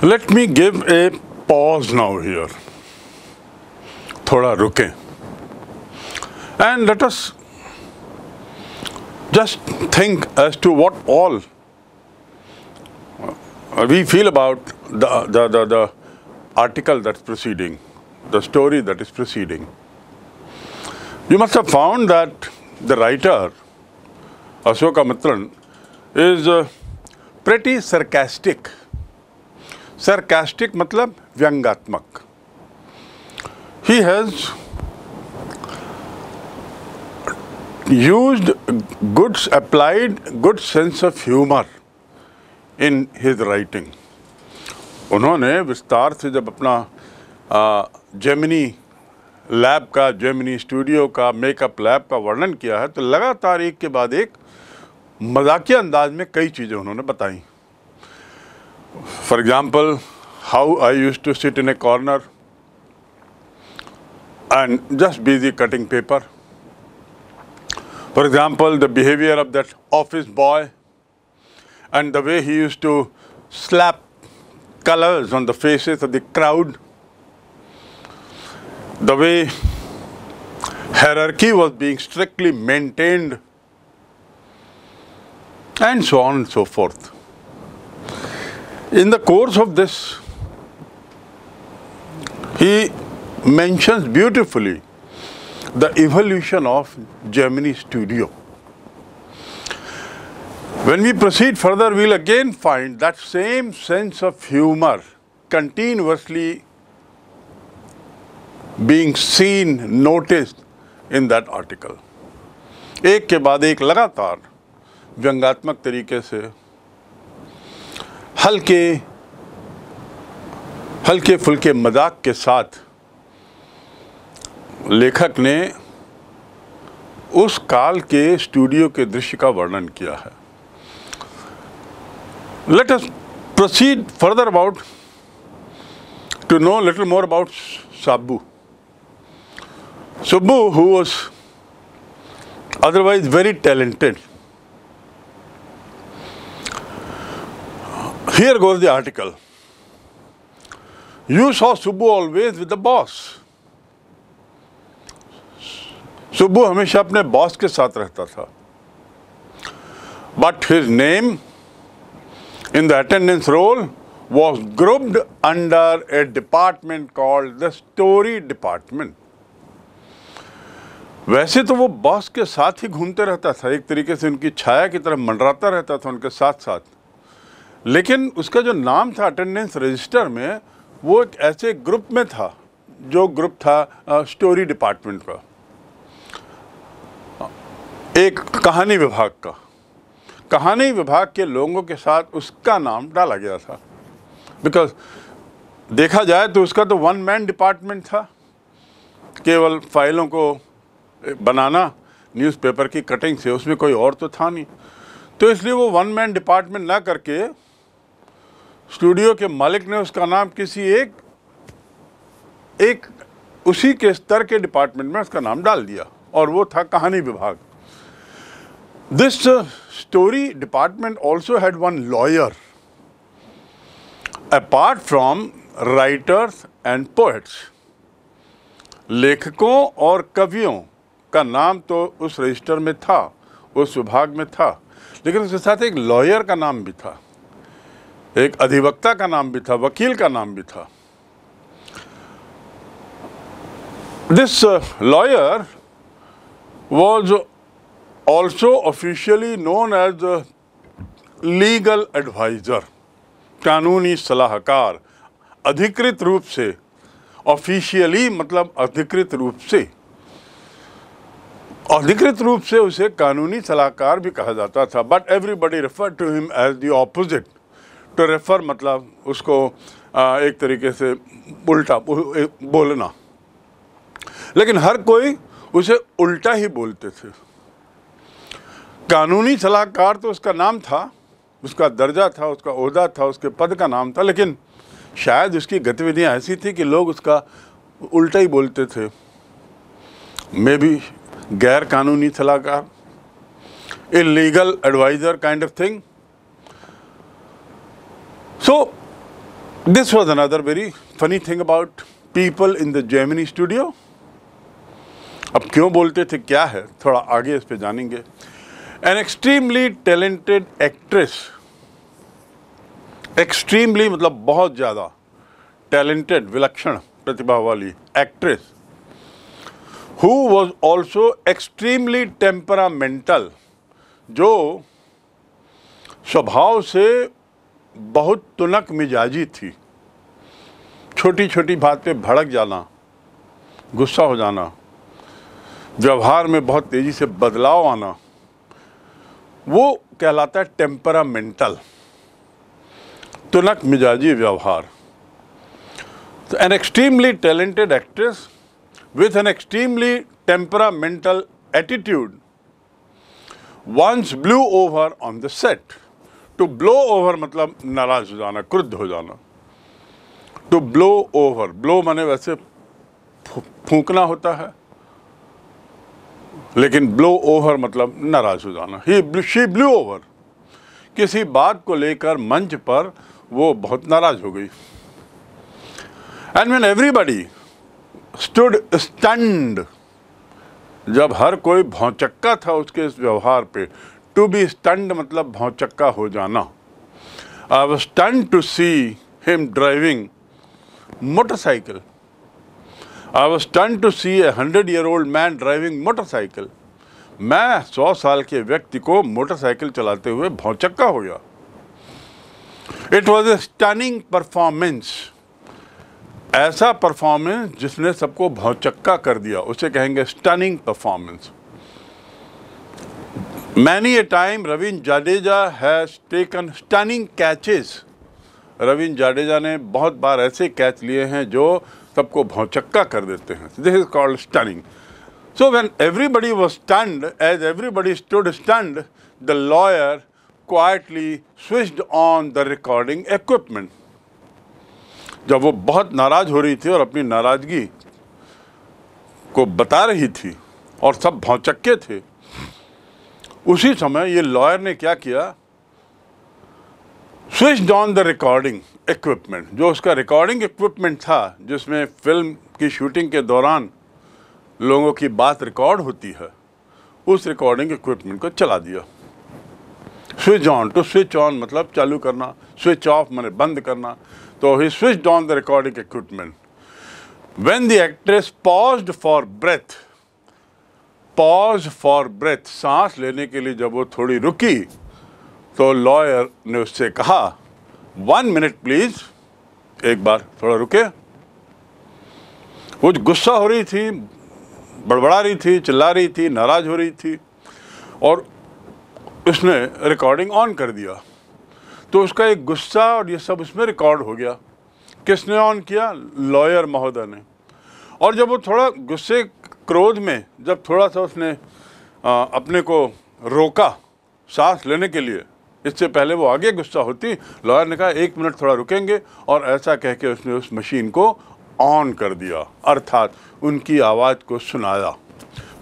Let me give a pause now here. Thoda रुके and let us just think as to what all uh, we feel about the, the, the, the, article that's preceding, the story that is preceding. You must have found that the writer, Ashoka Mitran, is uh, pretty sarcastic sarcastic मतलब व्यंगात्मक ही has used goods applied good sense of humor in his writing उन्होंने विस्तार से जब अपना Gemini lab का Gemini studio का मेकअप लैब का वर्णन किया है तो लगातार एक के बाद एक मजाकिया अंदाज में कई चीज़ें उन्होंने बताई For example, how I used to sit in a corner and just busy cutting paper. For example, the behavior of that office boy and the way he used to slap colors on the faces of the crowd, the way hierarchy was being strictly maintained, and so on and so forth. In the course of this, he mentions beautifully the evolution of Germany Studio. When we proceed further, we'll again find that same sense of humor continuously being seen, noticed in that article. एक के बाद एक लगातार व्यंगात्मक तरीके से हल्के हल्के फुलके मजाक के साथ लेखक ने उस काल के स्टूडियो के दृश्य का वर्णन किया है let us proceed further about to know little more about साबू Subbu who was otherwise very talented Here goes the article. You saw Subbu always with the boss. subbu हमेशा अपने बॉस के साथ रहता था but his name in the attendance roll was grouped under a department called the story department वैसे तो वो boss के साथ ही घूमते रहता था एक तरीके से उनकी छाया की तरह मंडराता रहता था उनके साथ साथ लेकिन उसका जो नाम था अटेंडेंस रजिस्टर में वो एक ऐसे ग्रुप में था जो ग्रुप था स्टोरी डिपार्टमेंट का एक कहानी विभाग का कहानी विभाग के लोगों के साथ उसका नाम डाला गया था बिकॉज देखा जाए तो उसका तो वन मैन डिपार्टमेंट था केवल फाइलों को बनाना न्यूज़पेपर की कटिंग से उसमें कोई और तो था नहीं तो इसलिए वो वन मैन डिपार्टमेंट ना करके स्टूडियो के मालिक ने उसका नाम किसी एक एक उसी के स्तर के डिपार्टमेंट में उसका नाम डाल दिया और वो था कहानी विभाग this story department also had one lawyer apart from writers and poets लेखकों और कवियों का नाम तो उस रजिस्टर में था उस विभाग में था लेकिन उसके साथ एक लॉयर का नाम भी था एक अधिवक्ता का नाम भी था वकील का नाम भी था this lawyer was also officially known as legal adviser कानूनी सलाहकार अधिकृत रूप से ऑफिशियली मतलब अधिकृत रूप से अधिकृत रूप से उसे कानूनी सलाहकार भी कहा जाता था but everybody refer to him as the opposite to refer मतलब उसको आ, एक तरीके से उल्टा बोलना लेकिन हर कोई उसे उल्टा ही बोलते थे कानूनी सलाहकार तो उसका नाम था उसका दर्जा था उसका अहदा था उसके पद का नाम था लेकिन शायद उसकी गतिविधियां ऐसी थी कि लोग उसका उल्टा ही बोलते थे मे बी गैर कानूनी सलाहकार illegal adviser kind of thing So, this was another very funny thing about people in the Gemini studio. अब क्यों बोलते थे क्या है थोड़ा आगे इस पे जानेंगे an extremely talented actress extremely मतलब बहुत ज़्यादा टैलेंटेड विलक्षण प्रतिभा वाली actress who was also extremely temperamental जो स्वभाव से बहुत तुनक मिजाजी थी छोटी छोटी बात पे भड़क जाना गुस्सा हो जाना व्यवहार में बहुत तेज़ी से बदलाव आना वो कहलाता है टेम्परामेंटल तुनक मिजाजी व्यवहार तो an extremely talented actress with an extremely temperamental attitude once blew over on the set to blow over मतलब नाराज हो जाना क्रुद्ध हो जाना टू ब्लो ओवर ब्लो माने वैसे फूकना होता है लेकिन ब्लो ओवर मतलब नाराज हो जाना ही शी ब्लू ओवर किसी बात को लेकर मंच पर वो बहुत नाराज हो गई and when everybody stood stand जब हर कोई भौचक्का था उसके इस व्यवहार पे टू बी स्टंड मतलब भौचक्का हो जाना I was stunned to see him driving motorcycle I was stun to see a hundred year old man driving motorcycle मैं सौ साल के व्यक्ति को मोटरसाइकिल चलाते हुए भौचक्का हो गया it was a stunning performance ऐसा परफॉर्मेंस जिसने सबको भौचक्का कर दिया उसे कहेंगे stunning performance many a time Ravin Jadeja has taken stunning catches. Ravin Jadeja ने बहुत बार ऐसे कैच लिए हैं जो सबको भौचक्का कर देते हैं this is called stunning so when everybody was stunned as everybody stood stunned the lawyer quietly switched on the recording equipment जब वो बहुत नाराज़ हो रही थी और अपनी नाराज़गी को बता रही थी और सब भौचक्के थे उसी समय ये लॉयर ने क्या किया switched on the recording equipment जो उसका रिकॉर्डिंग इक्विपमेंट था जिसमें फिल्म की शूटिंग के दौरान लोगों की बात रिकॉर्ड होती है उस रिकॉर्डिंग इक्विपमेंट को चला दिया switch on to switch on मतलब चालू करना स्विच ऑफ मैंने बंद करना तो he switch on the recording equipment when the actress paused for breath pause for breath सांस लेने के लिए जब वो थोड़ी रुकी तो लॉयर ने उससे कहा वन मिनट प्लीज एक बार थोड़ा रुके वो गुस्सा हो रही थी बड़बड़ा रही थी चिल्ला रही थी नाराज हो रही थी और उसने रिकॉर्डिंग ऑन कर दिया तो उसका एक गुस्सा और ये सब उसमें रिकॉर्ड हो गया किसने ऑन किया लॉयर महोदय ने और जब वो थोड़ा गुस्से क्रोध में जब थोड़ा सा उसने आ, अपने को रोका सांस लेने के लिए इससे पहले वो आगे गुस्सा होती लॉयर ने कहा एक मिनट थोड़ा रुकेंगे और ऐसा कह के उसने उस मशीन को ऑन कर दिया अर्थात उनकी आवाज़ को सुनाया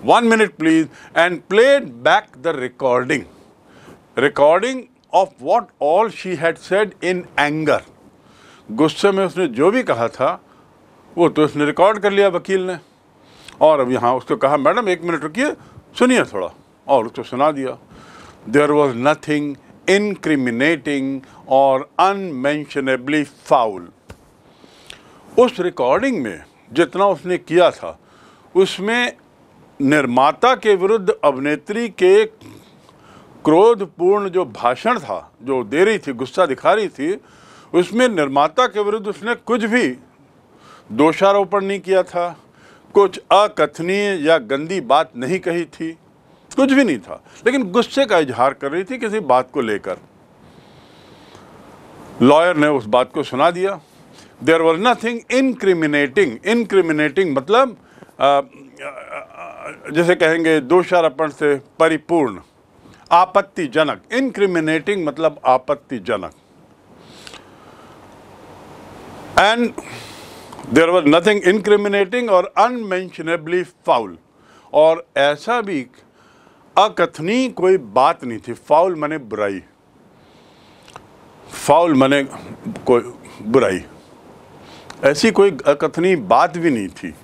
one minute please and played back the recording recording of what all she had said in anger गुस्से में उसने जो भी कहा था वो तो उसने रिकॉर्ड कर लिया वकील ने और अब यहाँ उसको कहा मैडम एक मिनट रुकिए सुनिए थोड़ा और उसको सुना दिया देर वॉज नथिंग इनक्रिमिनेटिंग और अनमेंशनेबली फाउल उस रिकॉर्डिंग में जितना उसने किया था उसमें निर्माता के विरुद्ध अभिनेत्री के क्रोधपूर्ण जो भाषण था जो दे रही थी गुस्सा दिखा रही थी उसमें निर्माता के विरुद्ध उसने कुछ भी दोषारोपण नहीं किया था कुछ अकथनीय या गंदी बात नहीं कही थी कुछ भी नहीं था लेकिन गुस्से का इजहार कर रही थी किसी बात को लेकर लॉयर ने उस बात को सुना दिया there was nothing incriminating incriminating मतलब आ, जैसे कहेंगे दोषारोपण से परिपूर्ण आपत्तिजनक इनक्रिमिनेटिंग मतलब आपत्तिजनक and there was nothing incriminating और अनमेंशनेबली फाउल और ऐसा भी अकथनी कोई बात नहीं थी फाउल मने बुराई फाउल मने कोई बुराई ऐसी कोई अकथनी बात भी नहीं थी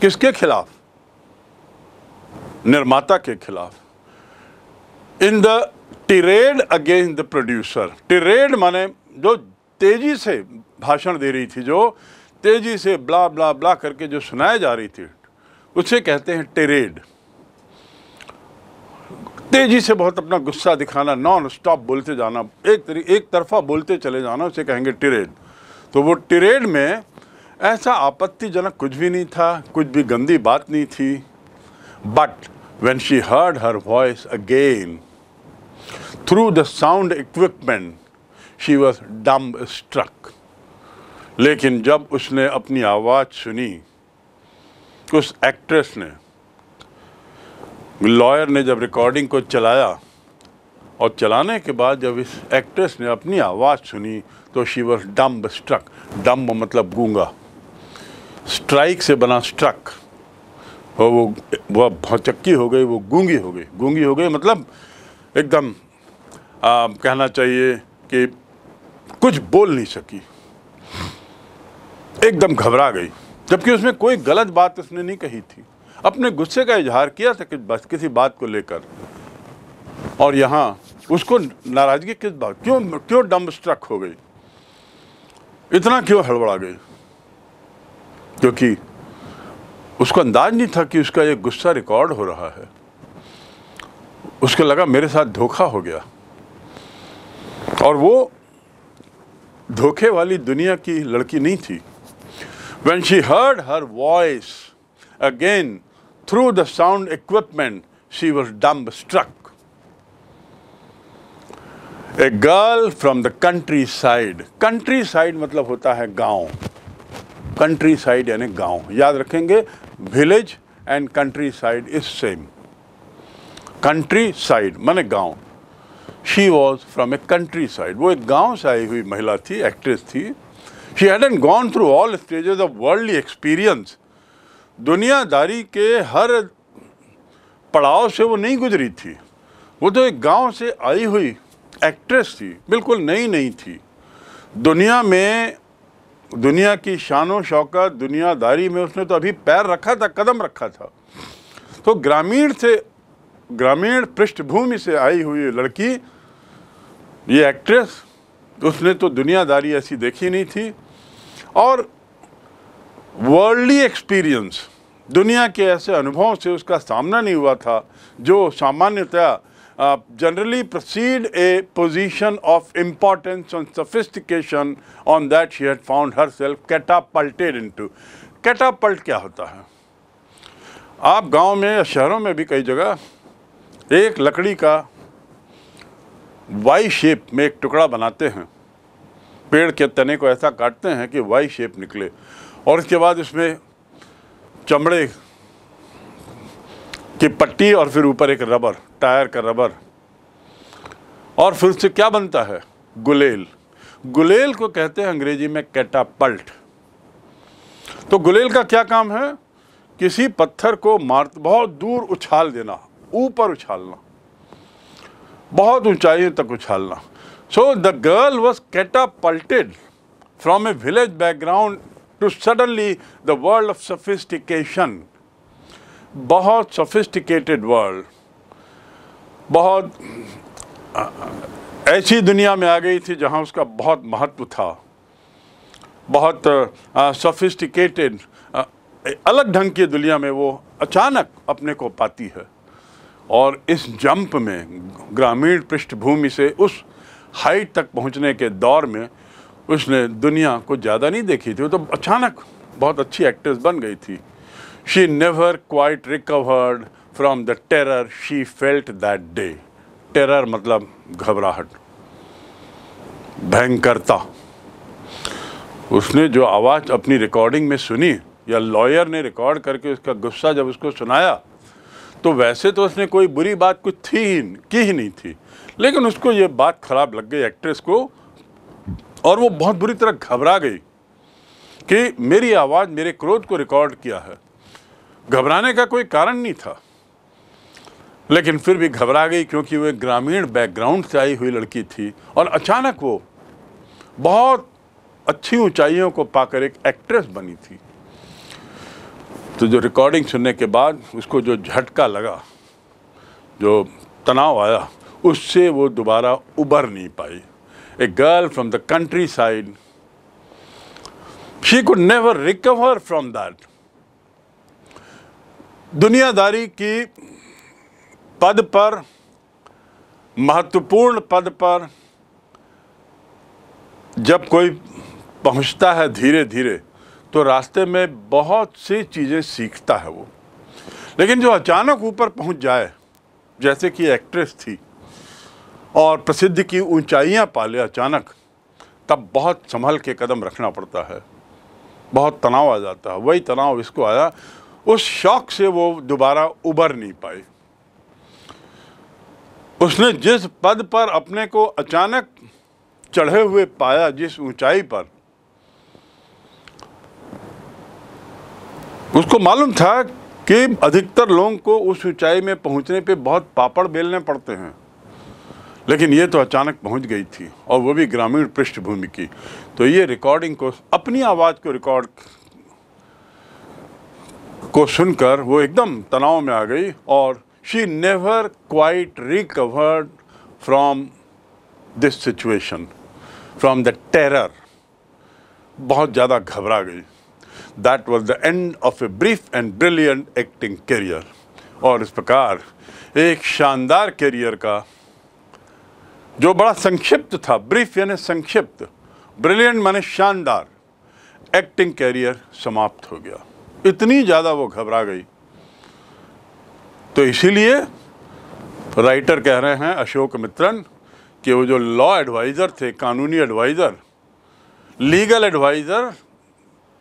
किसके खिलाफ निर्माता के खिलाफ in the tirade against the producer tirade माने जो तेजी से भाषण दे रही थी जो तेज़ी से ब्ला ब्ला ब्ला करके जो सुनाई जा रही थी उसे कहते हैं टेरेड तेज़ी से बहुत अपना गुस्सा दिखाना नॉन स्टॉप बोलते जाना एक तरी एक तरफा बोलते चले जाना उसे कहेंगे टिरेड तो वो टिरेड में ऐसा आपत्तिजनक कुछ भी नहीं था कुछ भी गंदी बात नहीं थी but she heard her voice again through the sound equipment she was dumbstruck लेकिन जब उसने अपनी आवाज़ सुनी उस एक्ट्रेस ने लॉयर ने जब रिकॉर्डिंग को चलाया और चलाने के बाद जब इस एक्ट्रेस ने अपनी आवाज़ सुनी तो she was dumbstruck dumb मतलब गूंगा स्ट्राइक से बना स्ट्रक और वो वह भौचक्की हो गई वो गूंगी हो गई गूंगी हो गई मतलब एकदम कहना चाहिए कि कुछ बोल नहीं सकी एकदम घबरा गई जबकि उसमें कोई गलत बात उसने नहीं कही थी अपने गुस्से का इजहार किया था कि बस किसी बात को लेकर और यहाँ उसको नाराज़गी किस बात क्यों क्यों डम स्ट्रक हो गई इतना क्यों हड़बड़ा गई क्योंकि उसको अंदाज नहीं था कि उसका ये गुस्सा रिकॉर्ड हो रहा है उसको लगा मेरे साथ धोखा हो गया और वो धोखे वाली दुनिया की लड़की नहीं थी When she heard her voice again through the sound equipment, she was dumbstruck. A girl from the countryside. Countryside मतलब होता है गांव. Countryside यानी गांव. याद रखेंगे village and countryside is same. Countryside माने गांव. She was from a countryside. वो एक गांव से आई हुई महिला थी, actress थी. He hadn't gone through all stages of worldly experience दुनियादारी के हर पड़ाव से वो नहीं गुजरी थी वो तो एक गांव से आई हुई एक्ट्रेस थी बिल्कुल नई नई थी दुनिया में दुनिया की शान शौकत दुनियादारी में उसने तो अभी पैर रखा था कदम रखा था तो ग्रामीण से ग्रामीण पृष्ठभूमि से आई हुई लड़की ये एक्ट्रेस उसने तो दुनियादारी ऐसी देखी नहीं थी और वर्ल्डली एक्सपीरियंस दुनिया के ऐसे अनुभव से उसका सामना नहीं हुआ था जो सामान्यतः generally precede a position of importance on sophistication on that she had found herself catapulted into catapult क्या होता है आप गांव में या शहरों में भी कई जगह एक लकड़ी का वाई शेप में एक टुकड़ा बनाते हैं पेड़ के तने को ऐसा काटते हैं कि वाई शेप निकले और इसके बाद इसमें चमड़े की पट्टी और फिर ऊपर एक रबर टायर का रबर और फिर उससे क्या बनता है गुलेल गुलेल को कहते हैं अंग्रेजी में कैटापल्ट तो गुलेल का क्या काम है किसी पत्थर को मार बहुत दूर उछाल देना ऊपर उछालना बहुत ऊंचाइयों तक उछालना So the girl was catapulted from a village background to suddenly the world of sophistication. बहुत sophisticated world. बहुत ऐसी दुनिया में आ गई थी जहाँ उसका बहुत महत्व था बहुत sophisticated अलग ढंग की दुनिया में वो अचानक अपने को पाती है और इस जंप में ग्रामीण पृष्ठभूमि से उस हाइट तक पहुंचने के दौर में उसने दुनिया को ज़्यादा नहीं देखी थी वो तो अचानक बहुत अच्छी एक्ट्रेस बन गई थी she never quite recovered from the terror she felt that day terror मतलब घबराहट भयंकरता उसने जो आवाज़ अपनी रिकॉर्डिंग में सुनी या लॉयर ने रिकॉर्ड करके उसका गुस्सा जब उसको सुनाया तो वैसे तो उसने कोई बुरी बात कुछ थी ही की ही नहीं थी लेकिन उसको ये बात खराब लग गई एक्ट्रेस को और वो बहुत बुरी तरह घबरा गई कि मेरी आवाज़ मेरे क्रोध को रिकॉर्ड किया है घबराने का कोई कारण नहीं था लेकिन फिर भी घबरा गई क्योंकि एक ग्रामीण बैकग्राउंड से आई हुई लड़की थी और अचानक वो बहुत अच्छी ऊंचाइयों को पाकर एक एक्ट्रेस बनी थी तो जो रिकॉर्डिंग सुनने के बाद उसको जो झटका लगा जो तनाव आया उससे वो दोबारा उभर नहीं पाई a girl from the countryside she could never recover from that दुनियादारी की पद पर महत्वपूर्ण पद पर जब कोई पहुंचता है धीरे धीरे तो रास्ते में बहुत सी चीज़ें सीखता है वो लेकिन जो अचानक ऊपर पहुंच जाए जैसे कि एक्ट्रेस थी और प्रसिद्ध की ऊंचाइयां पाले अचानक तब बहुत संभल के कदम रखना पड़ता है बहुत तनाव आ जाता है वही तनाव इसको आया उस शौक से वो दोबारा उबर नहीं पाई उसने जिस पद पर अपने को अचानक चढ़े हुए पाया जिस ऊंचाई पर उसको मालूम था कि अधिकतर लोगों को उस ऊंचाई में पहुंचने पे बहुत पापड़ बेलने पड़ते हैं लेकिन ये तो अचानक पहुंच गई थी और वो भी ग्रामीण पृष्ठभूमि की तो ये रिकॉर्डिंग को अपनी आवाज़ को रिकॉर्ड को सुनकर वो एकदम तनाव में आ गई और she never quite recovered from this situation from the terror बहुत ज़्यादा घबरा गई that was the end of a brief and brilliant acting career और इस प्रकार एक शानदार करियर का जो बड़ा संक्षिप्त था ब्रीफ यानी संक्षिप्त ब्रिलियंट माने शानदार एक्टिंग कैरियर समाप्त हो गया इतनी ज़्यादा वो घबरा गई तो इसीलिए राइटर कह रहे हैं अशोक मित्रन कि वो जो लॉ एडवाइज़र थे कानूनी एडवाइज़र लीगल एडवाइज़र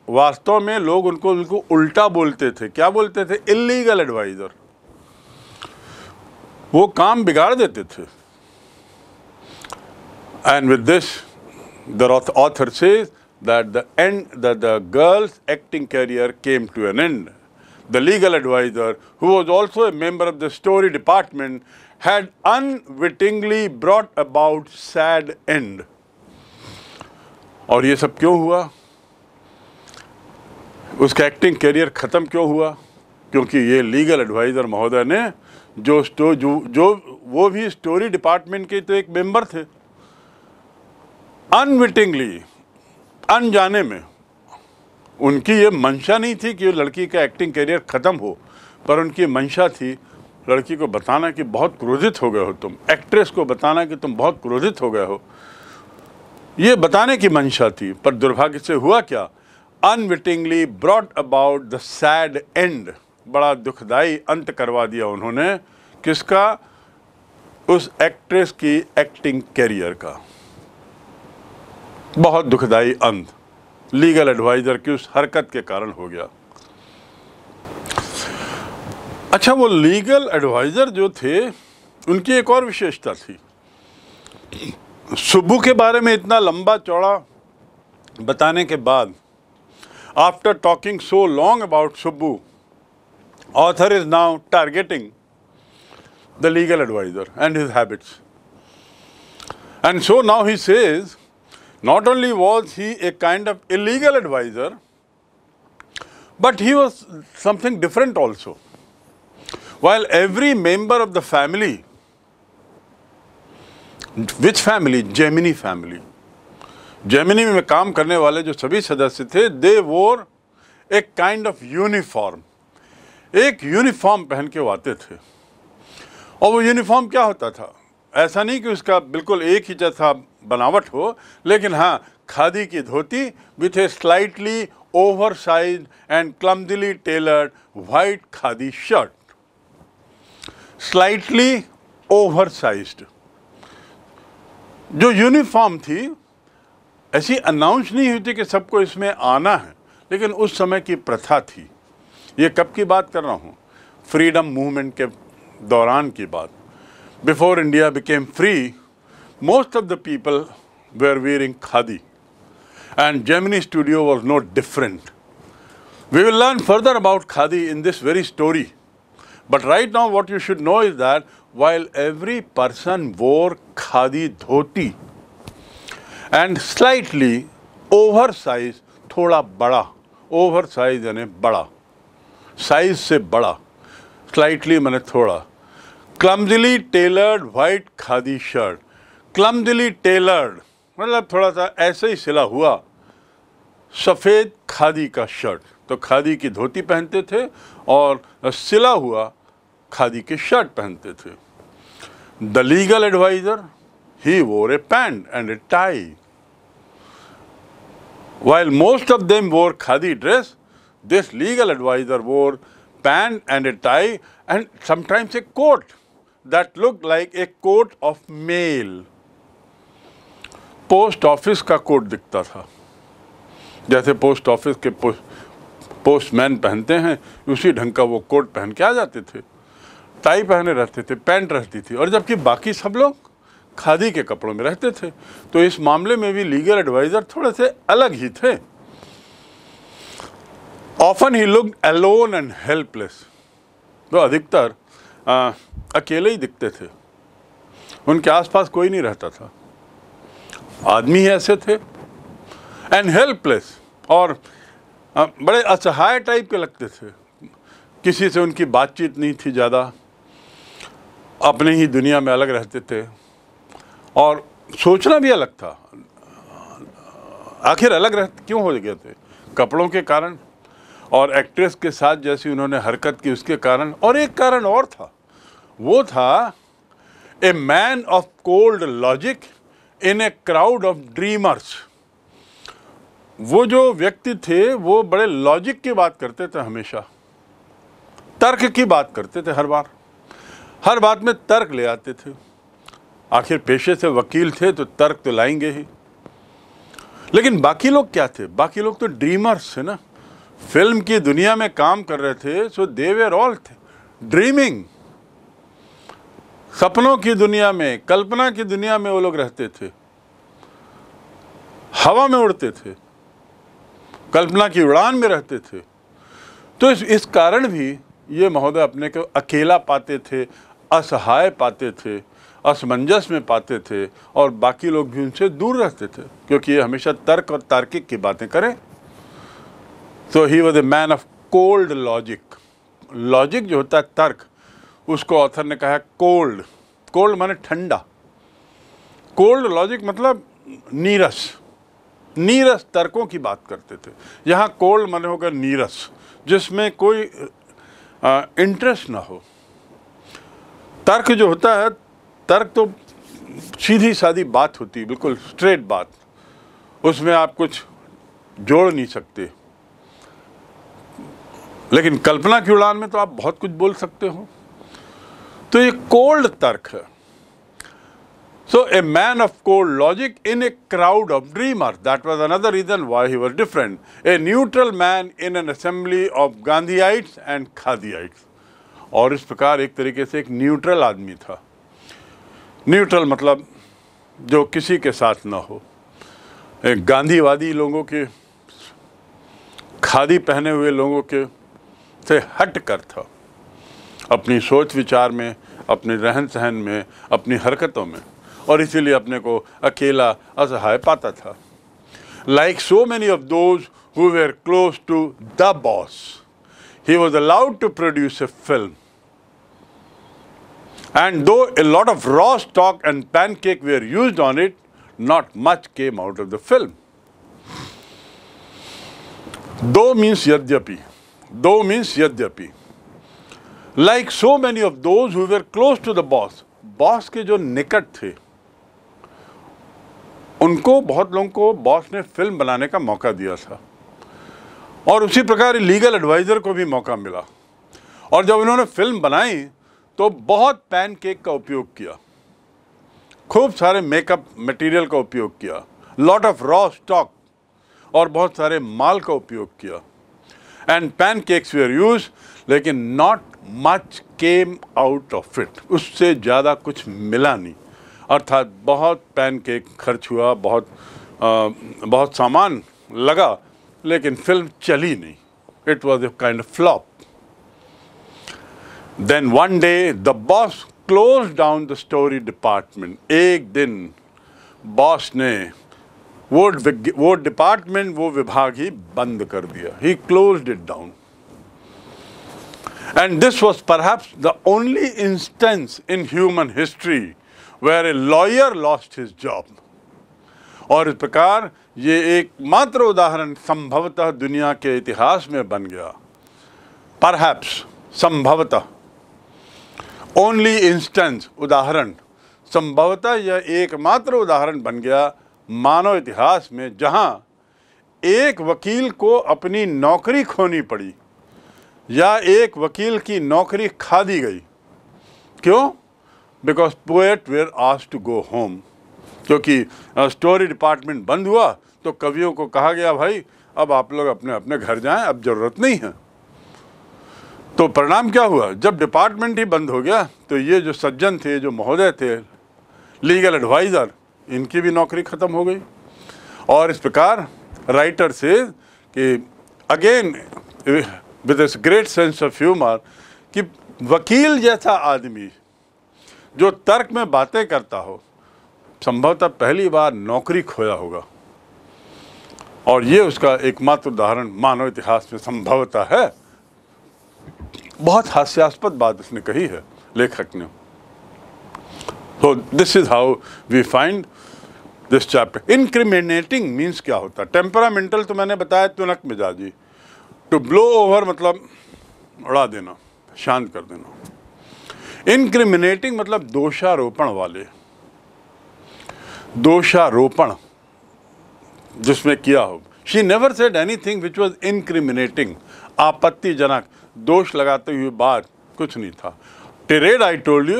वास्तव में लोग उनको उनको उल्टा बोलते थे क्या बोलते थे इलीगल एडवाइज़र वो काम बिगाड़ देते थे and with this the author says that the end the the girl's acting career came to an end the legal adviser who was also a member of the story department had unwittingly brought about sad end और ये सब क्यों हुआ उसका acting career ख़त्म क्यों हुआ क्योंकि ये लीगल एडवाइज़र महोदय ने जो स्टो जो जो वो भी स्टोरी डिपार्टमेंट के तो एक मेंबर थे अनविटिंगली अनजाने में उनकी ये मंशा नहीं थी कि लड़की का एक्टिंग करियर ख़त्म हो पर उनकी मंशा थी लड़की को बताना कि बहुत क्रोधित हो गए हो तुम एक्ट्रेस को बताना कि तुम बहुत क्रोधित हो गए हो ये बताने की मंशा थी पर दुर्भाग्य से हुआ क्या unwittingly brought about the sad end बड़ा दुखदाई अंत करवा दिया उन्होंने किसका उस एक्ट्रेस की एक्टिंग करियर का बहुत दुखदाई अंत लीगल एडवाइज़र की उस हरकत के कारण हो गया अच्छा वो लीगल एडवाइज़र जो थे उनकी एक और विशेषता थी सुबह के बारे में इतना लंबा चौड़ा बताने के बाद After talking so long about Subbu, author is now targeting the legal advisor and his habits. And so now he says, not only was he a kind of illegal advisor, but he was something different also. While every member of the family, which family? Gemini family. Gemini में काम करने वाले जो सभी सदस्य थे they wore a kind of uniform एक uniform पहन के वो आते थे और वो यूनिफॉर्म क्या होता था ऐसा नहीं कि उसका बिल्कुल एक ही जैसा बनावट हो लेकिन हाँ खादी की dhoti with a slightly oversize and clumsily tailored white khadi shirt slightly oversize जो यूनिफॉर्म थी ऐसी अनाउंस नहीं हुई थी कि सबको इसमें आना है लेकिन उस समय की प्रथा थी ये कब की बात कर रहा हूँ फ्रीडम मूवमेंट के दौरान की बात before India became free most of the people were wearing khadi and Gemini studio was not different we will learn further about khadi in this very story but right now what you should know is that while every person wore khadi dhoti and slightly oversize थोड़ा बड़ा over size यानी बड़ा size से बड़ा slightly मैंने थोड़ा clumsily tailored white khadi shirt clumsily tailored मतलब थोड़ा सा ऐसे ही सिला हुआ सफ़ेद खादी का शर्ट तो खादी की धोती पहनते थे और सिला हुआ खादी के शर्ट पहनते थे the legal adviser he wore a pant and a tie. While most of them wore khadi dress, this legal advisor wore pant and a tie and sometimes a coat that looked like a coat of mail. Post office ka coat coat tha. Jaise post office ke post postman पहनते हैं उसी ढंग का वो coat पहन के आ जाते थे टाई पहने रहते थे पैंट रहती थी और जबकि बाकी सब लोग खादी के कपड़ों में रहते थे तो इस मामले में भी लीगल एडवाइज़र थोड़े से अलग ही थे often he look alone and helpless तो अधिकतर आ, अकेले ही दिखते थे उनके आसपास कोई नहीं रहता था आदमी ही ऐसे थे एंड हेल्पलेस और आ, बड़े असहाय टाइप के लगते थे किसी से उनकी बातचीत नहीं थी ज़्यादा अपने ही दुनिया में अलग रहते थे और सोचना भी अलग था आखिर अलग रह क्यों हो गए थे कपड़ों के कारण और एक्ट्रेस के साथ जैसी उन्होंने हरकत की उसके कारण और एक कारण और था वो था a man of cold logic in a crowd of dreamers वो जो व्यक्ति थे वो बड़े लॉजिक की बात करते थे हमेशा तर्क की बात करते थे हर बार हर बात में तर्क ले आते थे आखिर पेशे से वकील थे तो तर्क तो लाएंगे ही लेकिन बाकी लोग क्या थे बाकी लोग तो ड्रीमर्स थे ना फिल्म की दुनिया में काम कर रहे थे सो देवेर ऑल थे ड्रीमिंग सपनों की दुनिया में कल्पना की दुनिया में वो लोग रहते थे हवा में उड़ते थे कल्पना की उड़ान में रहते थे तो इस इस कारण भी ये महोदय अपने को अकेला पाते थे असहाय पाते थे असमंजस में पाते थे और बाकी लोग भी उनसे दूर रहते थे क्योंकि ये हमेशा तर्क और तार्किक की बातें करें तो he was a man of cold logic logic जो होता है तर्क उसको ऑथर ने कहा कोल्ड कोल्ड माने ठंडा कोल्ड लॉजिक मतलब नीरस नीरस तर्कों की बात करते थे यहाँ कोल्ड माने होगा नीरस जिसमें कोई इंटरेस्ट ना हो तर्क जो होता है तर्क तो सीधी साधी बात होती है बिल्कुल स्ट्रेट बात उसमें आप कुछ जोड़ नहीं सकते लेकिन कल्पना की उड़ान में तो आप बहुत कुछ बोल सकते हो तो ये कोल्ड तर्क है so a man of cold logic in a crowd of dreamer that was another reason why he was different a neutral man in an assembly of Gandhiites and khadiites और इस प्रकार एक तरीके से एक न्यूट्रल आदमी था न्यूट्रल मतलब जो किसी के साथ ना हो एक गांधीवादी लोगों के खादी पहने हुए लोगों के से हट कर था अपनी सोच विचार में अपने रहन सहन में अपनी हरकतों में और इसीलिए अपने को अकेला असहाय पाता था like so many of those who close to the boss he was allowed to produce a film And though a lot of raw stock and pancake were used on it, not much came out of the film. Do means yadyapi. Do means yadyapi. Like so many of those who were close to the boss, boss ke jo nikat the, unko bahut लोगों ko boss ne film banane ka mauka diya tha. और उसी प्रकार legal adviser को भी मौका मिला और जब इन्होंने फिल्म बनाई तो बहुत पैनकेक का उपयोग किया खूब सारे मेकअप मटेरियल का उपयोग किया लॉट ऑफ रॉ स्टॉक और बहुत सारे माल का उपयोग किया and pancakes were used लेकिन not much came out of it उससे ज़्यादा कुछ मिला नहीं अर्थात बहुत पैन केक खर्च हुआ बहुत आ, बहुत सामान लगा लेकिन फिल्म चली नहीं it was a kind of flop Then one day, the boss closed down the story department. Ek din, boss ne, wo department, wo vibhag band kar diya. He closed it down. And this was perhaps the only instance in human history where a lawyer lost his job. Aur is prakar, ye ek matra udaharan sambhavata duniya ke itihas mein ban gaya. Perhaps, sambhavata. Only instance उदाहरण संभवतः यह एकमात्र उदाहरण बन गया मानव इतिहास में जहां एक वकील को अपनी नौकरी खोनी पड़ी या एक वकील की नौकरी खा दी गई क्यों because poet were asked to go home क्योंकि स्टोरी डिपार्टमेंट बंद हुआ तो कवियों को कहा गया भाई अब आप लोग अपने अपने घर जाएं अब ज़रूरत नहीं है तो परिणाम क्या हुआ जब डिपार्टमेंट ही बंद हो गया तो ये जो सज्जन थे जो महोदय थे लीगल एडवाइज़र इनकी भी नौकरी ख़त्म हो गई और इस प्रकार राइटर से कि again with great sense of humour कि वकील जैसा आदमी जो तर्क में बातें करता हो संभवतः पहली बार नौकरी खोया होगा और ये उसका एकमात्र उदाहरण मानव इतिहास में संभवतः है बहुत हास्यास्पद बात उसने कही है लेखक ने तो this is how we find this chapter incriminating means क्या होता है टेम्परामेंटल तो मैंने बताया तुनक मिजाजी टू ब्लो ओवर मतलब उड़ा देना शांत कर देना इनक्रिमिनेटिंग मतलब दोषारोपण वाले दोषारोपण जिसमें किया हो she never said anything which was incriminating आपत्तिजनक दोष लगाते हुए बात कुछ नहीं था टेरेड आई टोल्ड यू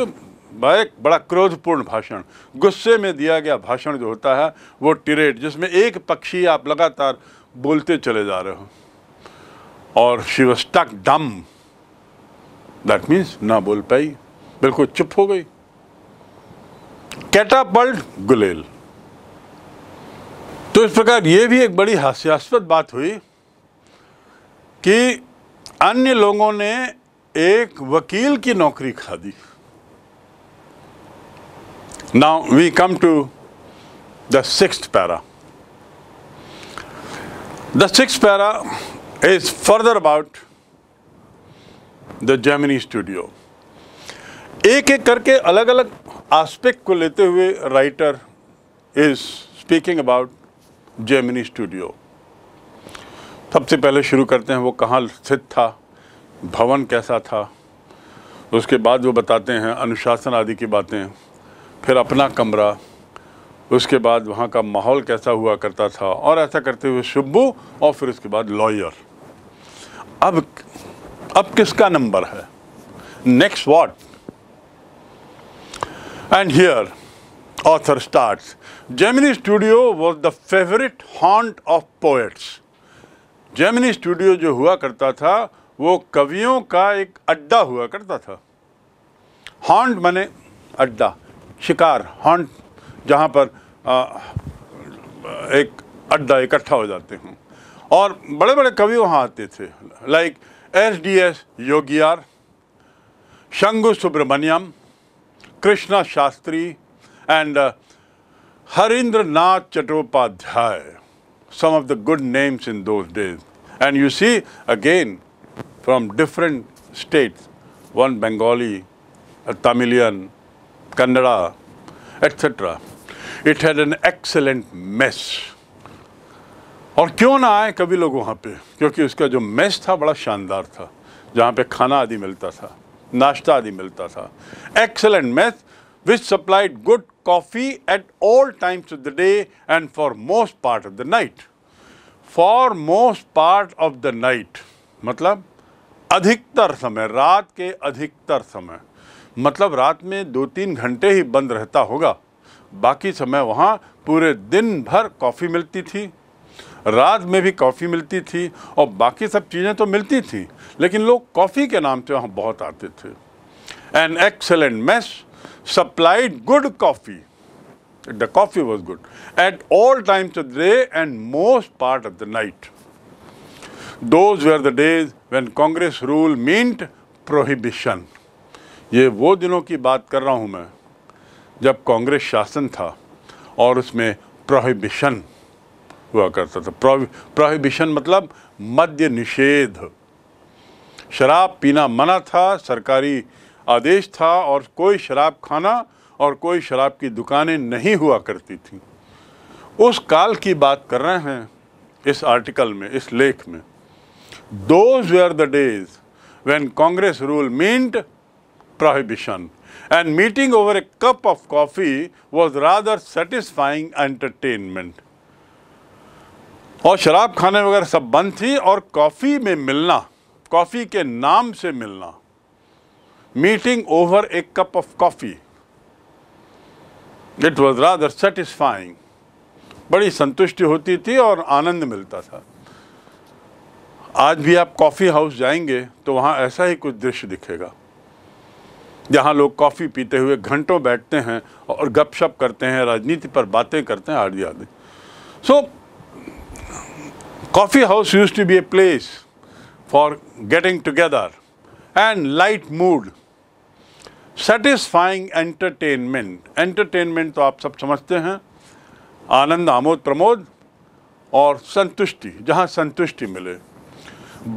एक बड़ा क्रोधपूर्ण भाषण गुस्से में दिया गया भाषण जो होता है वो टिरेट जिसमें एक पक्षी आप लगातार बोलते चले जा रहे हो और शी दम डम दैट मीन्स ना बोल पाई बिल्कुल चुप हो गई कैटापल्ट गुलेल तो इस प्रकार ये भी एक बड़ी हास्यास्पद बात हुई कि अन्य लोगों ने एक वकील की नौकरी खा दी now we come to the six para the six para is further about the Gemini studio एक एक करके अलग अलग आस्पेक्ट को लेते हुए writer is speaking about Gemini studio सबसे पहले शुरू करते हैं वो कहाँ स्थित था भवन कैसा था उसके बाद वो बताते हैं अनुशासन आदि की बातें फिर अपना कमरा उसके बाद वहाँ का माहौल कैसा हुआ करता था और ऐसा करते हुए शुभू और फिर उसके बाद लॉयर अब अब किसका नंबर है next what and here author start Gemini studio was the favourite haunt of poets Gemini studio जो हुआ करता था वो कवियों का एक अड्डा हुआ करता था हॉन्ट मने अड्डा शिकार हॉन्ट जहाँ पर आ, एक अड्डा इकट्ठा हो जाते हैं और बड़े बड़े कवि वहाँ आते थे like S D S Yogiyar Shangu Subramaniam Krishna Sastri and Harindranath Chattopadhyay some of the good names in those days. And you see, again, from different states, one Bengali, a Tamilian, Kannada, etc. It had an excellent mess. और क्यों ना आए कभी लोग वहाँ पे क्योंकि उसका जो मेस था बड़ा शानदार था जहाँ पे खाना आदि मिलता था नाश्ता आदि मिलता था excellent mess which supplied good coffee at all times of the day and for most part of the night. For most part of the night, मतलब अधिकतर समय रात के अधिकतर समय मतलब रात में दो तीन घंटे ही बंद रहता होगा बाकी समय वहाँ पूरे दिन भर कॉफ़ी मिलती थी रात में भी कॉफ़ी मिलती थी और बाकी सब चीज़ें तो मिलती थी लेकिन लोग कॉफ़ी के नाम से वहाँ बहुत आते थे an excellent mess supplied good coffee. The coffee was good at all times of the day and most part of the night. Those were the days when Congress rule meant prohibition. ये वो दिनों की बात कर रहा हूँ मैं जब कांग्रेस शासन था और उसमें प्रोहिबिशन हुआ करता था प्रोहिबिशन मतलब मद्य निषेध शराब पीना मना था सरकारी आदेश था और कोई शराब खाना और कोई शराब की दुकानें नहीं हुआ करती थी उस काल की बात कर रहे हैं इस आर्टिकल में इस लेख में those were the days when Congress rule meant prohibition and meeting over a cup of coffee was rather satisfying entertainment और शराब खाने वगैरह सब बंद थी और कॉफ़ी में मिलना कॉफ़ी के नाम से मिलना meeting over a cup of coffee. It was rather satisfying. बड़ी संतुष्टि होती थी और आनंद मिलता था आज भी आप कॉफ़ी हाउस जाएंगे तो वहाँ ऐसा ही कुछ दृश्य दिखेगा जहाँ लोग कॉफ़ी पीते हुए घंटों बैठते हैं और गपशप करते हैं राजनीति पर बातें करते हैं आदि आदि so coffee house use to be a place for getting together and light mood. Satisfying entertainment. Entertainment तो आप सब समझते हैं आनंद आमोद प्रमोद और संतुष्टि जहाँ संतुष्टि मिले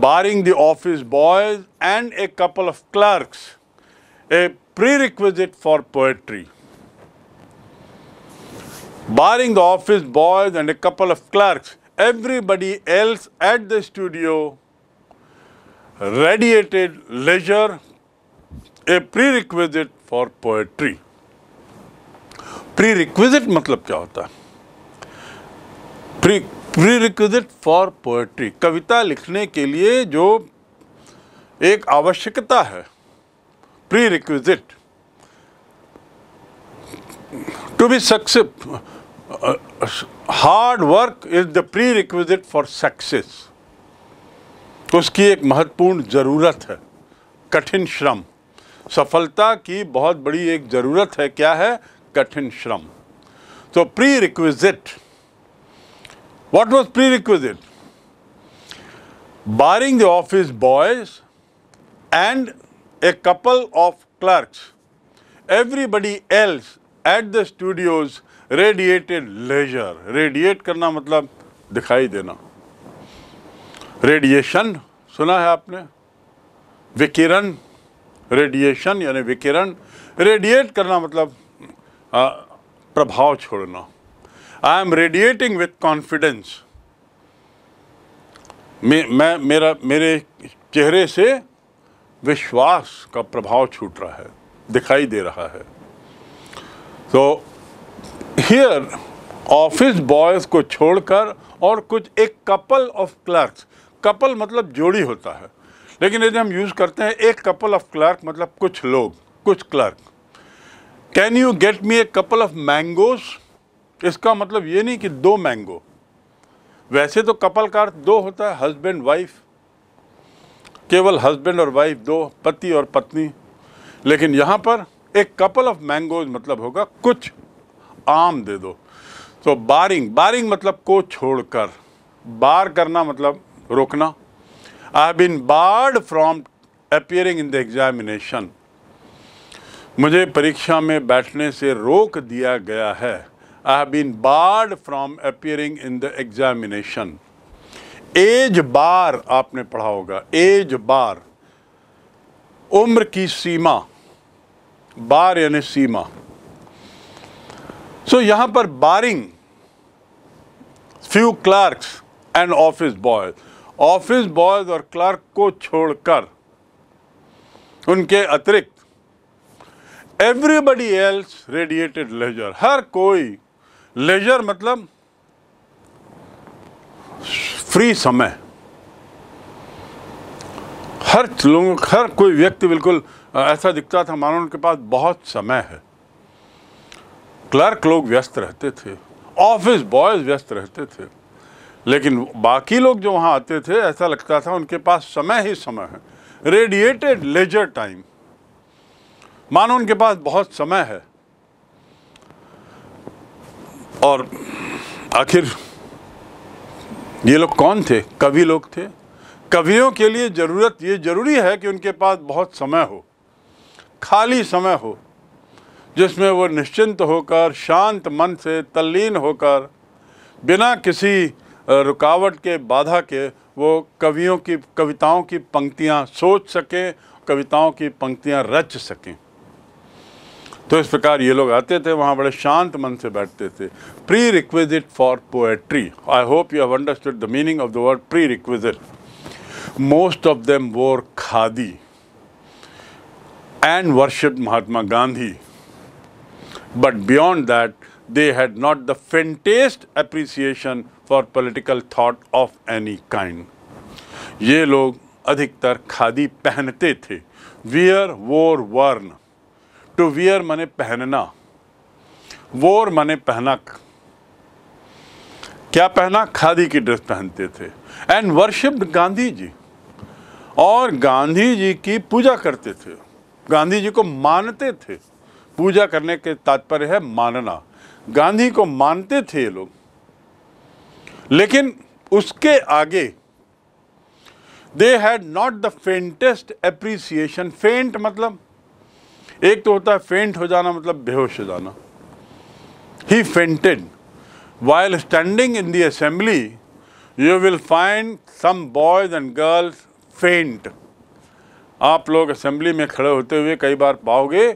Barring the office boys and a couple of clerks, a prerequisite for poetry. Barring the office boys and a couple of clerks, everybody else at the studio radiated leisure a prerequisite for poetry. Prerequisite मतलब क्या होता है prerequisite for poetry कविता लिखने के लिए जो एक आवश्यकता है prerequisite to be success hard work is the prerequisite for success तो उसकी एक महत्वपूर्ण ज़रूरत है कठिन श्रम सफलता की बहुत बड़ी एक ज़रूरत है क्या है कठिन श्रम तो prerequisite what was prerequisite barring the office boys and a couple of clerks everybody else at the studios radiated leisure radiate करना मतलब दिखाई देना रेडिएशन सुना है आपने विकिरण रेडिएशन यानी विकिरण रेडिएट करना मतलब आ, प्रभाव छोड़ना I am radiating with confidence मैं मेरा मेरे चेहरे से विश्वास का प्रभाव छूट रहा है दिखाई दे रहा है तो हियर ऑफिस बॉयज़ को छोड़कर और कुछ एक कपल ऑफ क्लर्क्स कपल मतलब जोड़ी होता है लेकिन यदि हम यूज़ करते हैं एक कपल ऑफ क्लर्क मतलब कुछ लोग कुछ clerk can you get me a couple of mangoes इसका मतलब ये नहीं कि दो मैंगो वैसे तो कपल का अर्थ दो होता है हस्बैंड वाइफ केवल हस्बैंड और वाइफ दो पति और पत्नी लेकिन यहाँ पर एक कपल ऑफ मैंगोज मतलब होगा कुछ आम दे दो तो बारिंग बारिंग मतलब को छोड़कर बार करना मतलब रोकना I been barred from appearing in the examination मुझे परीक्षा में बैठने से रोक दिया गया है I have been barred from appearing in the examination as bar आपने पढ़ा होगा एज बार उम्र की सीमा बार यानी सीमा सो so, यहां पर barring few clerks and office boys office boys और क्लर्क को छोड़कर उनके अतिरिक्त एवरीबडी एल्स रेडिएटेड लेजर हर कोई लेजर मतलब फ्री समय हर लोग हर कोई व्यक्ति बिल्कुल ऐसा दिखता था मानो उनके पास बहुत समय है क्लर्क लोग व्यस्त रहते थे ऑफिस बॉयज व्यस्त रहते थे लेकिन बाकी लोग जो वहाँ आते थे ऐसा लगता था उनके पास समय ही समय है रेडिएटेड लेजर टाइम मानो उनके पास बहुत समय है और आखिर ये लोग कौन थे कवि लोग थे कवियों के लिए ज़रूरत ये ज़रूरी है कि उनके पास बहुत समय हो खाली समय हो जिसमें वो निश्चिंत होकर शांत मन से तल्लीन होकर बिना किसी रुकावट के बाधा के वो कवियों की कविताओं की पंक्तियाँ सोच सकें कविताओं की पंक्तियाँ रच सकें तो इस प्रकार ये लोग आते थे वहाँ बड़े शांत मन से बैठते थे prerequisite for poetry I hope you have understood the meaning of the word prerequisite most of them wore khadi and worship Mahatma Gandhi but beyond that they had not the faintest appreciation for political thought of any kind. ये लोग अधिकतर खादी पहनते थे wear वोर वर्न to wear मने पहनना वोर मने पहनक क्या पहना खादी की ड्रेस पहनते थे एंड वर्शिप गांधी जी और गांधी जी की पूजा करते थे गांधी जी को मानते थे पूजा करने के तात्पर्य है मानना गांधी को मानते थे ये लोग लेकिन उसके आगे they had not the faintest appreciation faint मतलब एक तो होता है फेंट हो जाना मतलब बेहोश हो जाना ही fainted while standing in the assembly you will find some boys and girls faint आप लोग असेंबली में खड़े होते हुए कई बार पाओगे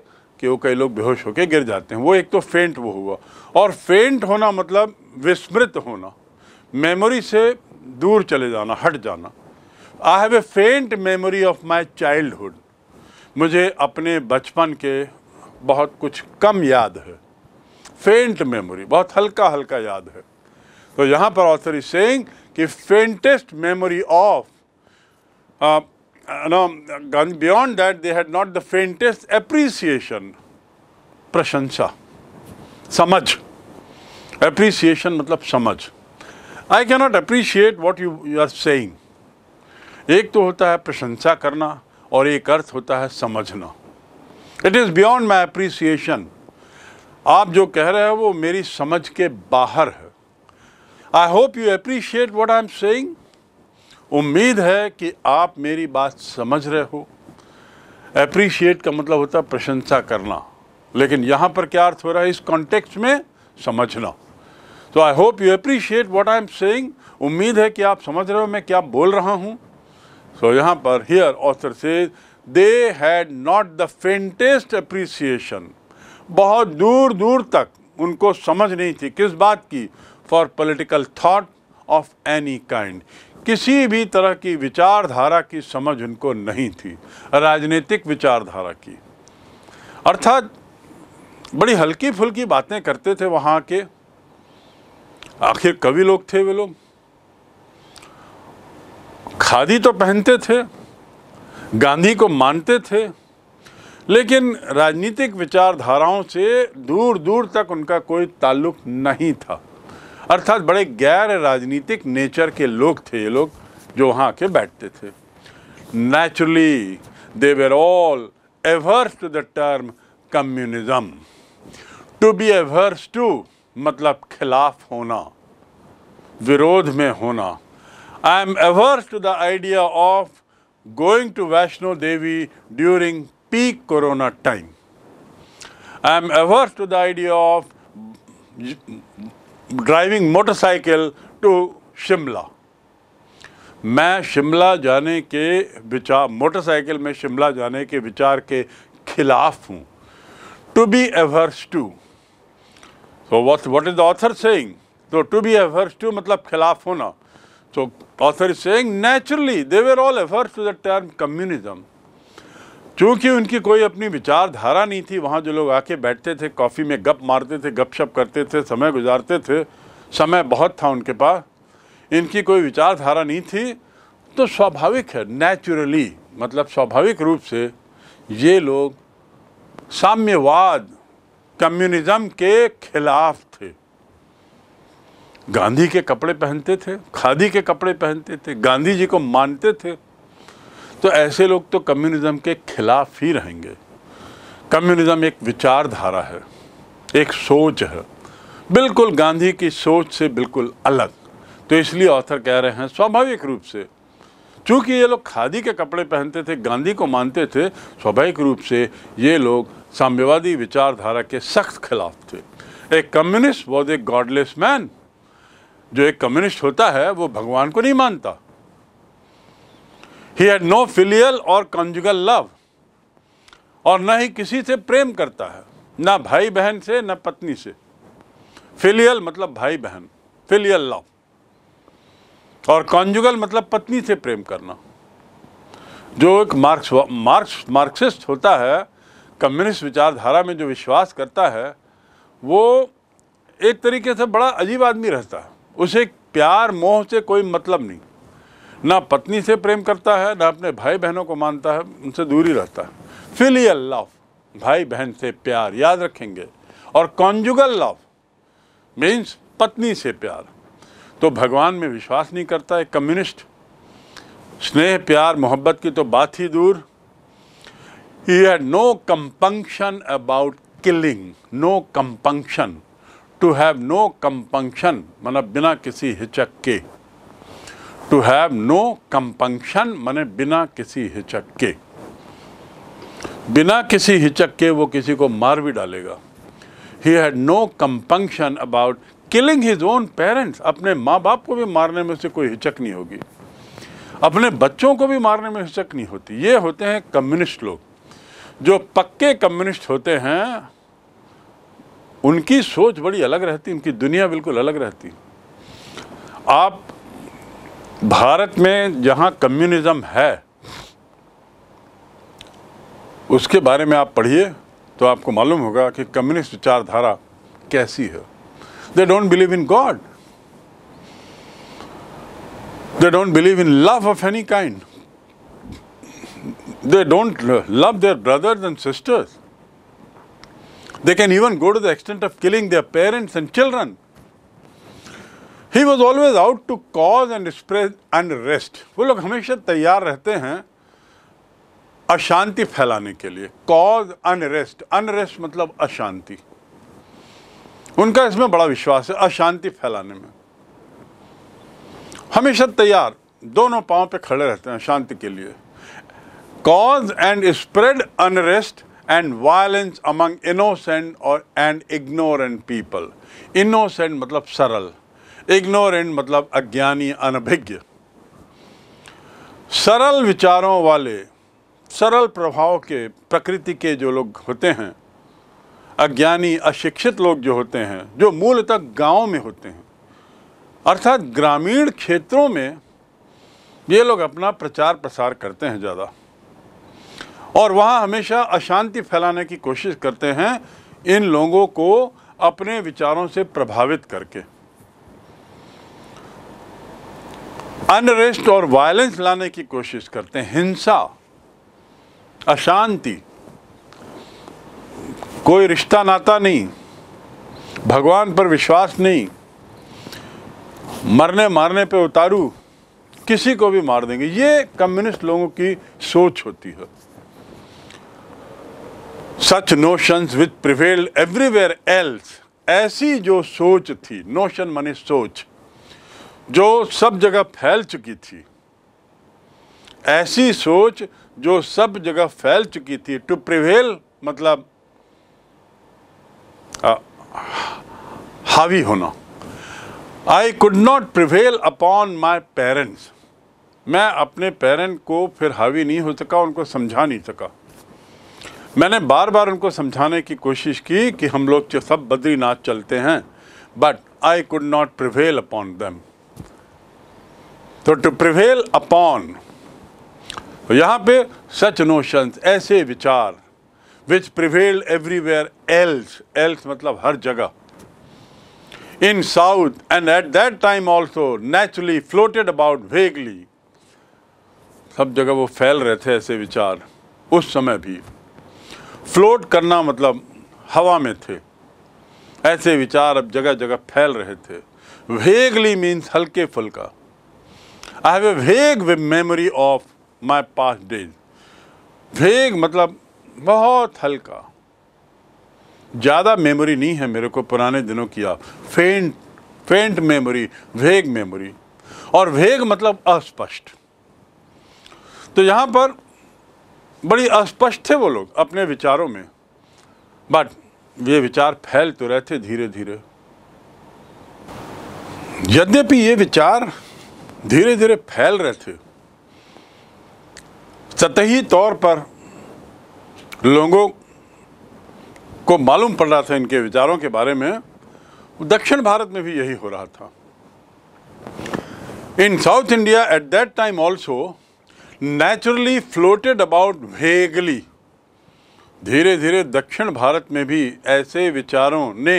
कि वो कई लोग बेहोश होकर गिर जाते हैं वो एक तो फेंट वो हुआ और फेंट होना मतलब विस्मृत होना मेमोरी से दूर चले जाना हट जाना आई हैव ए फेंट मेमोरी ऑफ माई चाइल्डहुड मुझे अपने बचपन के बहुत कुछ कम याद है फेंट मेमोरी बहुत हल्का हल्का याद है तो यहाँ पर ऑथर इज सेइंग कि faintest memory of uh, no, beyond that, they had not the faintest appreciation. प्रशंसा समझ appreciation मतलब समझ I can not appreciate what you you are saying एक तो होता है प्रशंसा करना और एक अर्थ होता है समझना it is beyond my appreciation आप जो कह रहे हो वो मेरी समझ के बाहर है I hope you appreciate what I am saying उम्मीद है कि आप मेरी बात समझ रहे हो अप्रिशिएट का मतलब होता है प्रशंसा करना लेकिन यहाँ पर क्या अर्थ हो रहा है इस कॉन्टेक्स्ट में समझना तो I hope you appreciate what I am saying उम्मीद है कि आप समझ रहे हो मैं क्या बोल रहा हूँ सो so, यहाँ पर here author says they had not the faintest appreciation बहुत दूर दूर तक उनको समझ नहीं थी किस बात की for political thought of any kind किसी भी तरह की विचारधारा की समझ उनको नहीं थी राजनीतिक विचारधारा की अर्थात बड़ी हल्की फुल्की बातें करते थे वहाँ के आखिर कवि लोग थे वे लोग खादी तो पहनते थे गांधी को मानते थे लेकिन राजनीतिक विचारधाराओं से दूर दूर तक उनका कोई ताल्लुक नहीं था अर्थात बड़े गैर राजनीतिक नेचर के लोग थे ये लोग जो वहाँ आके बैठते थे naturally they were all averse to the term communism to be averse to मतलब खिलाफ होना विरोध में होना I am averse to the idea of going to Vaishno Devi during peak corona time I am averse to the idea of driving motorcycle to Shimla मैं शिमला जाने के विचार मोटरसाइकिल में शिमला जाने के विचार के खिलाफ हूँ to be averse to so what what is the author saying तो टू बी एवर्स टू मतलब खिलाफ होना so author is saying naturally they all averse to the term communism चूँकि उनकी कोई अपनी विचारधारा नहीं थी वहाँ जो लोग आके बैठते थे कॉफ़ी में गप मारते थे गपशप करते थे समय गुजारते थे समय बहुत था उनके पास इनकी कोई विचारधारा नहीं थी तो स्वाभाविक है नेचुरली मतलब स्वाभाविक रूप से ये लोग साम्यवाद कम्युनिज़्म के खिलाफ थे गांधी के कपड़े पहनते थे खादी के कपड़े पहनते थे गांधी जी को मानते थे तो ऐसे लोग तो कम्युनिज़म के खिलाफ ही रहेंगे कम्युनिज्म एक विचारधारा है एक सोच है बिल्कुल गांधी की सोच से बिल्कुल अलग तो इसलिए ऑथर कह रहे हैं स्वाभाविक रूप से चूंकि ये लोग खादी के कपड़े पहनते थे गांधी को मानते थे स्वाभाविक रूप से ये लोग साम्यवादी विचारधारा के सख्त खिलाफ थे एक communist was a godless man जो एक कम्युनिस्ट होता है वो भगवान को नहीं मानता ही हैड नो फिलियल और कंजुगल लव और न ही किसी से प्रेम करता है ना भाई बहन से न पत्नी से फिलियल मतलब भाई बहन फिलियल लव और कॉन्जुगल मतलब पत्नी से प्रेम करना जो एक मार्क्स मार्क्स मार्क्सिस्ट होता है कम्युनिस्ट विचारधारा में जो विश्वास करता है वो एक तरीके से बड़ा अजीब आदमी रहता है उसे प्यार मोह से कोई मतलब नहीं ना पत्नी से प्रेम करता है ना अपने भाई बहनों को मानता है उनसे दूरी रहता है फिलियल लव भाई बहन से प्यार याद रखेंगे और कॉन्जुगल लव मीन्स पत्नी से प्यार तो भगवान में विश्वास नहीं करता है कम्युनिस्ट स्नेह प्यार मोहब्बत की तो बात ही दूर ही है no compunction about killing no compunction to have no compunction मतलब बिना किसी हिचक के टू हैव नो कंपंक्शन माने बिना किसी हिचक के बिना किसी हिचक के वो किसी को मार भी डालेगा he had no compunction about killing his own parents अपने माँ बाप को भी मारने में से कोई हिचक नहीं होगी अपने बच्चों को भी मारने में हिचक नहीं होती ये होते हैं कम्युनिस्ट लोग जो पक्के कम्युनिस्ट होते हैं उनकी सोच बड़ी अलग रहती उनकी दुनिया बिल्कुल अलग रहती आप भारत में जहाँ कम्युनिज्म है उसके बारे में आप पढ़िए तो आपको मालूम होगा कि कम्युनिस्ट विचारधारा कैसी है they don't believe in God they don't believe in love of any kind they don't love their brothers and sisters they can even go to the extent of killing their parents and children he was always out to cause and spread unrest वो लोग हमेशा तैयार रहते हैं अशांति फैलाने के लिए कॉज अनरेस्ट अनरेस्ट मतलब अशांति उनका इसमें बड़ा विश्वास है अशांति फैलाने में हमेशा तैयार दोनों पांव पे खड़े रहते हैं शांति के लिए cause and spread unrest and violence among innocent और एंड इग्नोरेंट पीपल इनोसेंट मतलब सरल इग्नोरेंट मतलब अज्ञानी अनभिज्ञ सरल विचारों वाले सरल प्रभाव के प्रकृति के जो लोग होते हैं अज्ञानी अशिक्षित लोग जो होते हैं जो मूलतः गांव में होते हैं अर्थात ग्रामीण क्षेत्रों में ये लोग अपना प्रचार प्रसार करते हैं ज़्यादा और वहाँ हमेशा अशांति फैलाने की कोशिश करते हैं इन लोगों को अपने विचारों से प्रभावित करके अनरेस्ट और वायलेंस लाने की कोशिश करते हैं हिंसा अशांति कोई रिश्ता नाता नहीं भगवान पर विश्वास नहीं मरने मारने पे उतारू किसी को भी मार देंगे ये कम्युनिस्ट लोगों की सोच होती है such notions with prevail everywhere else ऐसी जो सोच थी नोशन माने सोच जो सब जगह फैल चुकी थी ऐसी सोच जो सब जगह फैल चुकी थी टू प्रिवेल मतलब आ, हावी होना I could not prevail upon my parents मैं अपने पेरेंट को फिर हावी नहीं हो सका उनको समझा नहीं सका मैंने बार बार उनको समझाने की कोशिश की कि हम लोग तो सब बद्रीनाथ चलते हैं but I could not prevail upon them तो टू प्रिवेल अपॉन तो यहाँ पे सच नोशंस ऐसे विचार which prevail everywhere else else मतलब हर जगह in south and at that time also naturally floated about vaguely सब जगह वो फैल रहे थे ऐसे विचार उस समय भी फ्लोट करना मतलब हवा में थे ऐसे विचार अब जगह जगह फैल रहे थे वेगली मीन्स हल्के फुल्का आई have a vague memory of my past days vague मतलब बहुत हल्का ज़्यादा मेमोरी नहीं है मेरे को पुराने दिनों की आप फेंट फेंट मेमोरी वेग मेमोरी और वेग मतलब अस्पष्ट तो यहाँ पर बड़ी अस्पष्ट थे वो लोग अपने विचारों में बट ये विचार फैल तो रहे थे धीरे धीरे यद्यपि ये विचार धीरे धीरे फैल रहे थे सतही तौर पर लोगों को मालूम पड़ रहा था इनके विचारों के बारे में दक्षिण भारत में भी यही हो रहा था in south India at that time also naturally floated about vaguely धीरे धीरे दक्षिण भारत में भी ऐसे विचारों ने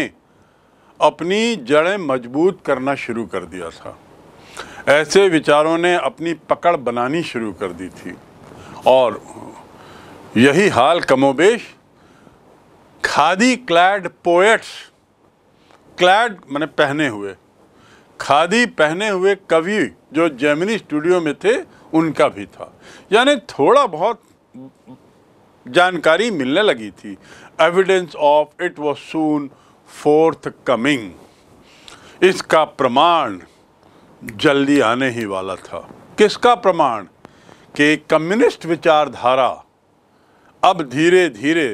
अपनी जड़ें मजबूत करना शुरू कर दिया था ऐसे विचारों ने अपनी पकड़ बनानी शुरू कर दी थी और यही हाल कमोबेश खादी क्लैड पोएट्स क्लैड मैंने पहने हुए खादी पहने हुए कवि जो जैमिनी स्टूडियो में थे उनका भी था यानी थोड़ा बहुत जानकारी मिलने लगी थी evidence of it was soon forthcoming इसका प्रमाण जल्दी आने ही वाला था किसका प्रमाण कि कम्युनिस्ट विचारधारा अब धीरे धीरे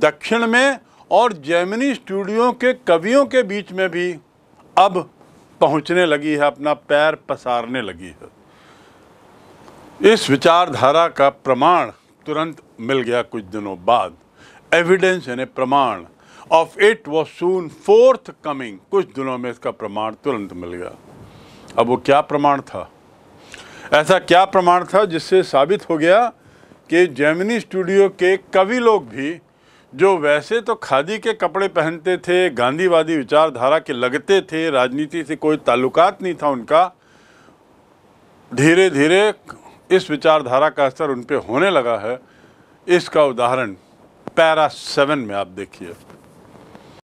दक्षिण में और जैमिनी स्टूडियो के कवियों के बीच में भी अब पहुंचने लगी है अपना पैर पसारने लगी है इस विचारधारा का प्रमाण तुरंत मिल गया कुछ दिनों बाद एविडेंस यानी प्रमाण of it was soon forthcoming कुछ दिनों में इसका प्रमाण तुरंत मिल गया अब वो क्या प्रमाण था ऐसा क्या प्रमाण था जिससे साबित हो गया कि जैमिनी स्टूडियो के कवि लोग भी जो वैसे तो खादी के कपड़े पहनते थे गांधीवादी विचारधारा के लगते थे राजनीति से कोई ताल्लुकात नहीं था उनका धीरे धीरे इस विचारधारा का असर उन पर होने लगा है इसका उदाहरण पैरा सेवन में आप देखिए